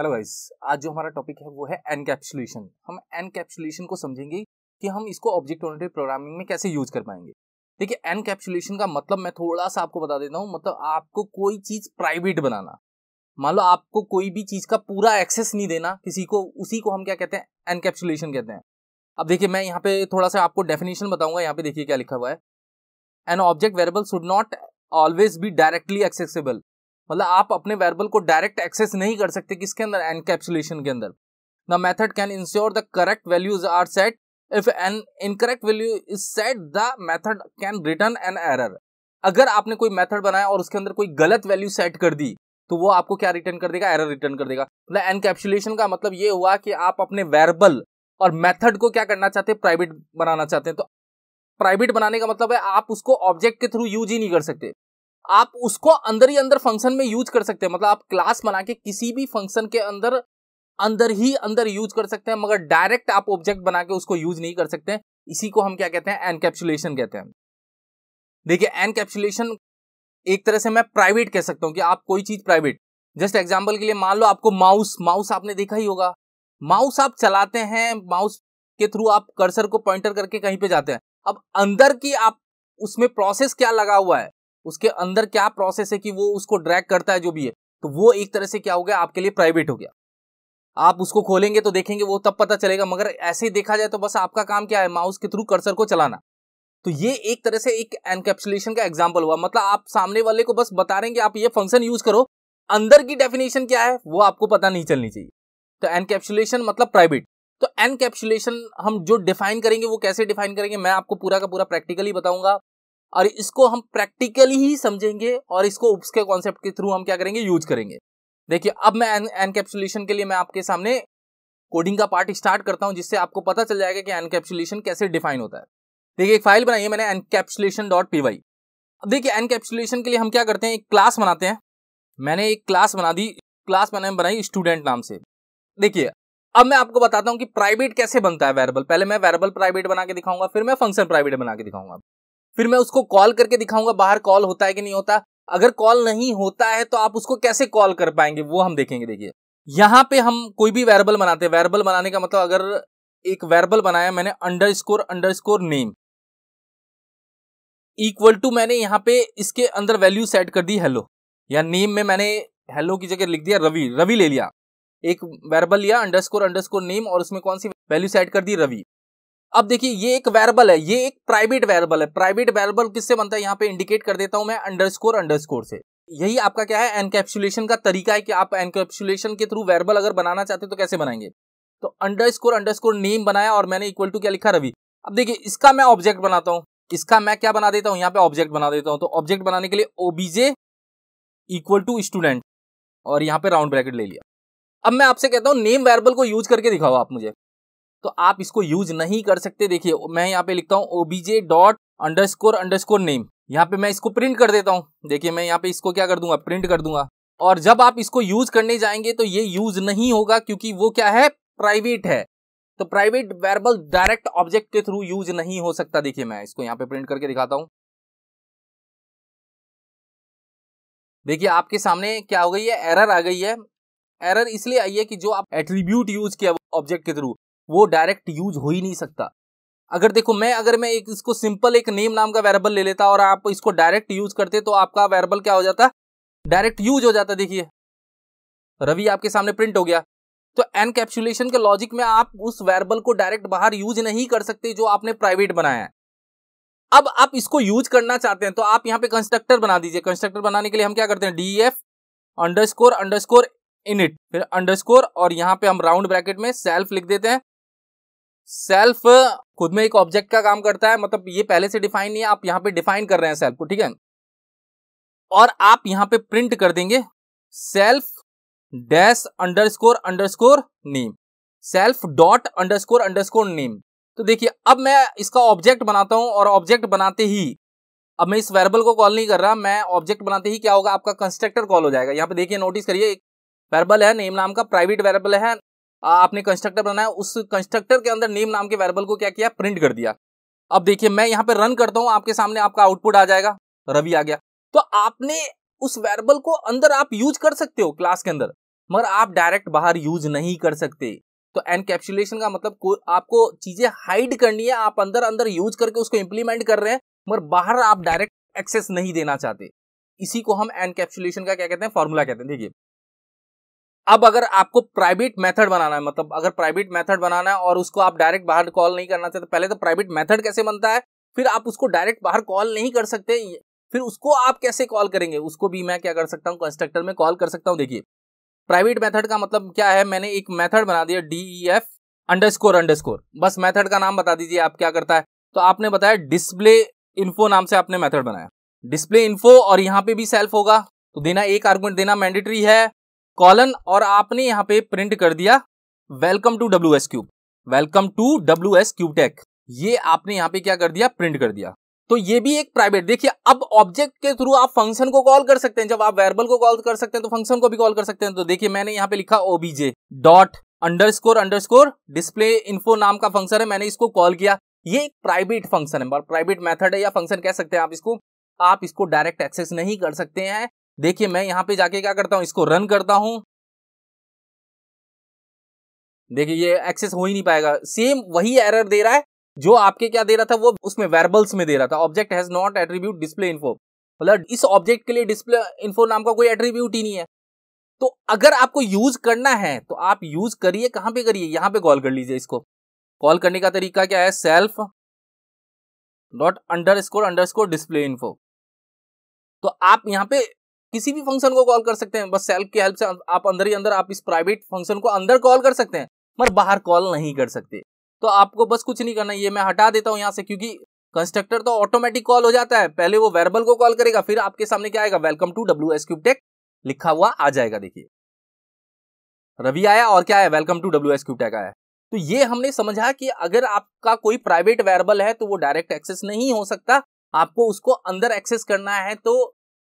hello guys आज जो हमारा टॉपिक है वो है एनकैप्सुलेशन हम एनकैप्सुलेशन को समझेंगे कि हम इसको ऑब्जेक्ट ओरिएंटेड प्रोग्रामिंग में कैसे यूज कर पाएंगे देखिए एनकैप्सुलेशन का मतलब मैं थोड़ा सा आपको बता देता हूँ मतलब आपको कोई चीज़ प्राइवेट बनाना मान लो आपको कोई भी चीज़ का पूरा एक्सेस नहीं देना किसी को उसी को हम क्या कहते हैं एनकैप्सुलेशन कहते हैं अब देखिए मैं यहाँ पे थोड़ा सा आपको डेफिनेशन बताऊंगा यहाँ पे देखिए क्या लिखा हुआ है an object variable should not always be directly accessible मतलब आप अपने वेरिएबल को डायरेक्ट एक्सेस नहीं कर सकते किसके अंदर एनकैप्सुलेशन के अंदर the method can ensure the correct values are set if an incorrect value is set the method can return an error अगर आपने कोई मेथड बनाया और उसके अंदर कोई गलत वैल्यू सेट कर दी तो वो आपको क्या रिटर्न कर देगा एरर रिटर्न कर देगा मतलब एनकैप्सुलेशन का मतलब ये हुआ कि आप अपने वेरबल और मेथड को क्या करना चाहते हैं प्राइवेट बनाना चाहते हैं तो प्राइवेट बनाने का मतलब है आप उसको ऑब्जेक्ट के थ्रू यूज ही नहीं कर सकते आप उसको अंदर ही अंदर फंक्शन में यूज कर सकते हैं मतलब आप क्लास बना के किसी भी फंक्शन के अंदर अंदर ही अंदर यूज कर सकते हैं मगर डायरेक्ट आप ऑब्जेक्ट बना के उसको यूज नहीं कर सकते इसी को हम क्या कहते हैं एनकैप्सुलेशन कहते हैं देखिए एनकैप्सुलेशन एक तरह से मैं प्राइवेट कह सकता हूं कि आप कोई चीज प्राइवेट जस्ट एग्जाम्पल के लिए मान लो आपको माउस माउस आपने देखा ही होगा माउस आप चलाते हैं माउस के थ्रू आप कर्सर को पॉइंटर करके कहीं पे जाते हैं अब अंदर की आप उसमें प्रोसेस क्या लगा हुआ है उसके अंदर क्या प्रोसेस है कि वो उसको ड्रैग करता है जो भी है तो वो एक तरह से क्या हो गया आपके लिए प्राइवेट हो गया आप उसको खोलेंगे तो देखेंगे वो तब पता चलेगा मगर ऐसे ही देखा जाए तो बस आपका काम क्या है माउस के थ्रू कर्सर को चलाना तो ये एक तरह से एक एनकैप्सुलेशन का एग्जाम्पल हुआ मतलब आप सामने वाले को बस बता रहे हैं कि आप ये फंक्शन यूज करो अंदर की डेफिनेशन क्या है वो आपको पता नहीं चलनी चाहिए तो एनकैप्सुलेशन मतलब प्राइवेट तो एनकैप्सुलेशन हम जो डिफाइन करेंगे वो कैसे डिफाइन करेंगे मैं आपको पूरा का पूरा प्रैक्टिकली बताऊंगा और इसको हम प्रैक्टिकली ही समझेंगे और इसको उप्स के कॉन्सेप्ट के थ्रू हम क्या करेंगे यूज करेंगे देखिए अब मैं एनकेप्सुलेशन के लिए मैं आपके सामने कोडिंग का पार्ट स्टार्ट करता हूं जिससे आपको पता चल जाएगा कि एनकेप्सुलेशन कैसे डिफाइन होता है देखिए एक फाइल बनाई है मैंने एनकेप्सुलेशन डॉट पी वाई अब देखिए एनकेप्सुलेशन के लिए हम क्या करते हैं एक क्लास बनाते हैं मैंने एक क्लास बना दी क्लास मैंने बनाई स्टूडेंट नाम से देखिए अब मैं आपको बताता हूँ कि प्राइवेट कैसे बनता है वेरेबल पहले मैं वेरेबल प्राइवेट बना के दिखाऊंगा फिर मैं फंक्शन प्राइवेट बना के दिखाऊंगा फिर मैं उसको कॉल करके दिखाऊंगा बाहर कॉल होता है कि नहीं होता अगर कॉल नहीं होता है तो आप उसको कैसे कॉल कर पाएंगे वो हम देखेंगे देखिए यहां पे हम कोई भी वेरेबल बनाते हैं वेरेबल बनाने का मतलब अगर एक वेरेबल बनाया मैंने underscore underscore name equal to मैंने यहाँ पे इसके अंदर वैल्यू सेट कर दी हेलो या नेम में मैंने हेलो की जगह लिख दिया रवि रवि ले लिया एक वेरेबल लिया underscore underscore name और उसमें कौन सी वैल्यू सेट कर दी रवि अब देखिए ये एक वेरबल है ये एक प्राइवेट वेरबल है प्राइवेट वेरबल किससे बनता है यहाँ पे इंडिकेट कर देता हूं मैं अंडरस्कोर अंडरस्कोर से यही आपका क्या है एनकैप्सुलेशन का तरीका है कि आप एनकैप्सुलेशन के थ्रू वेरबल अगर बनाना चाहते हो तो कैसे बनाएंगे तो अंडरस्कोर अंडरस्कोर नेम बनाया और मैंने इक्वल टू क्या लिखा रवि अब देखिए इसका मैं ऑब्जेक्ट बनाता हूं इसका मैं क्या बना देता हूं यहाँ पे ऑब्जेक्ट बना देता हूं तो ऑब्जेक्ट बनाने के लिए ओबीजे इक्वल टू स्टूडेंट और यहाँ पे राउंड ब्रैकेट ले लिया अब मैं आपसे कहता हूँ नेम वेरबल को यूज करके दिखाओ आप मुझे तो आप इसको यूज नहीं कर सकते देखिए मैं यहाँ पे लिखता हूँ OBJ dot underscore underscore name यहाँ पे मैं इसको प्रिंट कर देता हूँ देखिए मैं यहाँ पे इसको क्या कर दूंगा प्रिंट कर दूंगा और जब आप इसको यूज करने जाएंगे तो ये यूज नहीं होगा क्योंकि वो क्या है प्राइवेट है तो प्राइवेट वेरबल डायरेक्ट ऑब्जेक्ट के थ्रू यूज नहीं हो सकता देखिए मैं इसको यहाँ पे प्रिंट करके दिखाता हूँ देखिए आपके सामने क्या हो गई है एरर आ गई है एरर इसलिए आई है कि जो आप एट्रीब्यूट यूज किया ऑब्जेक्ट के थ्रू वो डायरेक्ट यूज हो ही नहीं सकता अगर देखो मैं अगर मैं एक इसको सिंपल एक नेम नाम का वेरेबल ले लेता और आप इसको डायरेक्ट यूज करते तो आपका वेरेबल क्या हो जाता डायरेक्ट यूज हो जाता देखिए रवि आपके सामने प्रिंट हो गया तो एनकैप्सुलेशन के लॉजिक में आप उस वेरेबल को डायरेक्ट बाहर यूज नहीं कर सकते जो आपने प्राइवेट बनाया है अब आप इसको यूज करना चाहते हैं तो आप यहाँ पे कंस्ट्रक्टर बना दीजिए कंस्ट्रक्टर बनाने के लिए हम क्या करते हैं D F underscore underscore init फिर अंडर स्कोर और यहाँ पे हम राउंड ब्रैकेट में सेल्फ लिख देते हैं सेल्फ खुद में एक ऑब्जेक्ट का काम करता है मतलब ये पहले से डिफाइन नहीं है आप यहाँ पे डिफाइन कर रहे हैं सेल्फ को ठीक है और आप यहाँ पे प्रिंट कर देंगे self dash underscore underscore name self dot underscore underscore name तो देखिए अब मैं इसका ऑब्जेक्ट बनाता हूं और ऑब्जेक्ट बनाते ही अब मैं इस वेरेबल को कॉल नहीं कर रहा मैं ऑब्जेक्ट बनाते ही क्या होगा आपका कंस्ट्रक्टर कॉल हो जाएगा यहाँ पे देखिए नोटिस करिए एक वेरेबल है नेम नाम का प्राइवेट वेरेबल है आपने कंस्ट्रक्टर बनाया उस कंस्ट्रक्टर के अंदर नेम नाम के वेरिएबल को क्या किया प्रिंट कर दिया अब देखिए मैं यहाँ पे रन करता हूँ आपके सामने आपका आउटपुट आ जाएगा रवि आ गया तो आपने उस वेरिएबल को अंदर आप यूज कर सकते हो क्लास के अंदर मगर आप डायरेक्ट बाहर यूज नहीं कर सकते तो एनकेप्सुलेशन का मतलब आपको चीजें हाइड करनी है आप अंदर अंदर यूज करके उसको इंप्लीमेंट कर रहे हैं मगर बाहर आप डायरेक्ट एक्सेस नहीं देना चाहते इसी को हम एनकेप्सुलेशन का क्या कहते हैं फॉर्मूला कहते हैं देखिए अब अगर आपको प्राइवेट मेथड बनाना है मतलब अगर प्राइवेट मेथड बनाना है और उसको आप डायरेक्ट बाहर कॉल नहीं करना चाहते पहले तो प्राइवेट मेथड कैसे बनता है फिर आप उसको डायरेक्ट बाहर कॉल नहीं कर सकते फिर उसको आप कैसे कॉल करेंगे उसको भी मैं क्या कर सकता हूँ कंस्ट्रक्टर में कॉल कर सकता हूँ देखिए प्राइवेट मेथड का मतलब क्या है मैंने एक मेथड बना दिया D E F underscore underscore बस मेथड का नाम बता दीजिए आप क्या करता है तो आपने बताया डिस्प्ले इन्फो नाम से आपने मेथड बनाया डिस्प्ले इन्फो और यहाँ पे भी सेल्फ होगा तो देना एक आर्गूमेंट देना मैंडेटरी है कॉलन और आपने यहाँ पे प्रिंट कर दिया welcome to W S cube welcome to W S cube tech ये आपने यहाँ पे क्या कर दिया प्रिंट कर दिया तो ये भी एक प्राइवेट देखिए अब ऑब्जेक्ट के थ्रू आप फंक्शन को कॉल कर सकते हैं जब आप वेरबल को कॉल कर सकते हैं तो फंक्शन को भी कॉल कर सकते हैं तो देखिए मैंने यहाँ पे लिखा OBJ dot underscore underscore display info नाम का फंक्शन है मैंने इसको कॉल किया ये एक प्राइवेट फंक्शन है प्राइवेट मेथड है या फंक्शन कह सकते हैं आप इसको आप इसको डायरेक्ट एक्सेस नहीं कर सकते हैं देखिए मैं यहां पे जाके क्या करता हूं इसको रन करता हूं देखिए ये एक्सेस हो ही नहीं पाएगा सेम वही एरर दे रहा है जो आपके क्या दे रहा था वो उसमें वेरबल्स में दे रहा था object has not attribute display info मतलब इस ऑब्जेक्ट के लिए डिस्प्ले इन्फो नाम का कोई एट्रीब्यूट ही नहीं है तो अगर आपको यूज करना है तो आप यूज करिए कहां पर करिए यहां पर कॉल कर लीजिए इसको कॉल करने का तरीका क्या है self dot underscore underscore display info तो आप यहाँ पे किसी भी फंक्शन को कॉल कर सकते हैं बस सेल्फ की हेल्प से अं-, आप अंदर ही अंदर आप इस प्राइवेट फंक्शन को अंदर कॉल कर सकते हैं मगर बाहर कॉल नहीं कर सकते तो आपको बस कुछ नहीं करना ये मैं हटा देता हूँ यहाँ से क्योंकि कंस्ट्रक्टर तो ऑटोमेटिक कॉल हो जाता है पहले वो वेरबल को कॉल करेगा फिर आपके सामने क्या आएगा welcome to W S cube tech लिखा हुआ आ जाएगा देखिए रवि आया और क्या है welcome to W S cube tech आया तो ये हमने समझा कि अगर आपका कोई प्राइवेट वेरबल है तो वो डायरेक्ट एक्सेस नहीं हो सकता आपको उसको अंदर एक्सेस करना है तो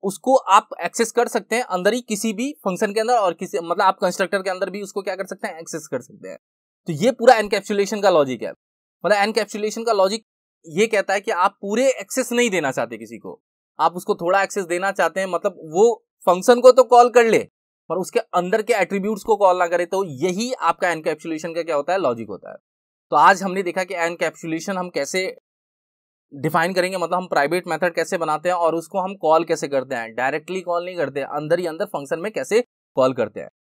उसको आप एक्सेस कर सकते हैं अंदर ही किसी भी फंक्शन के अंदर और किसी मतलब आप कंस्ट्रक्टर के अंदर भी उसको क्या कर सकते हैं एक्सेस कर सकते हैं तो ये पूरा एनकैप्सुलेशन का लॉजिक है मतलब एनकैप्सुलेशन का लॉजिक ये कहता है कि आप पूरे एक्सेस नहीं देना चाहते किसी को आप उसको थोड़ा एक्सेस देना चाहते हैं मतलब वो फंक्शन को तो कॉल कर ले पर उसके अंदर के एट्रीब्यूट्स को कॉल ना करे तो यही आपका एनकैप्सुलेशन का क्या होता है लॉजिक होता है तो आज हमने देखा कि एनकैप्सुलेशन हम कैसे डिफाइन करेंगे मतलब हम प्राइवेट मेथड कैसे बनाते हैं और उसको हम कॉल कैसे करते हैं डायरेक्टली कॉल नहीं करते अंदर ही अंदर फंक्शन में कैसे कॉल करते हैं